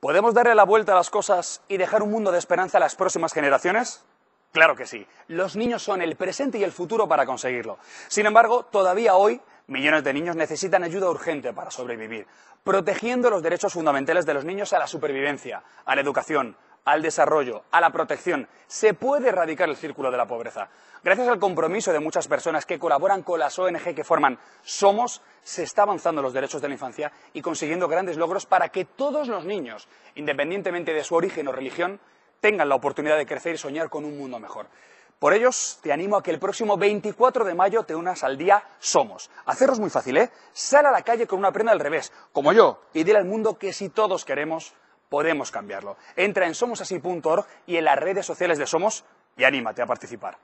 ¿Podemos darle la vuelta a las cosas y dejar un mundo de esperanza a las próximas generaciones? Claro que sí. Los niños son el presente y el futuro para conseguirlo. Sin embargo, todavía hoy millones de niños necesitan ayuda urgente para sobrevivir, protegiendo los derechos fundamentales de los niños a la supervivencia, a la educación, al desarrollo, a la protección. Se puede erradicar el círculo de la pobreza. Gracias al compromiso de muchas personas que colaboran con las ONG que forman Somos, se está avanzando los derechos de la infancia y consiguiendo grandes logros para que todos los niños, independientemente de su origen o religión, tengan la oportunidad de crecer y soñar con un mundo mejor. Por ello, te animo a que el próximo 24 de mayo te unas al día Somos. es muy fácil, ¿eh? Sal a la calle con una prenda al revés, como yo, y dile al mundo que si todos queremos, podemos cambiarlo. Entra en somosasí.org y en las redes sociales de Somos y anímate a participar.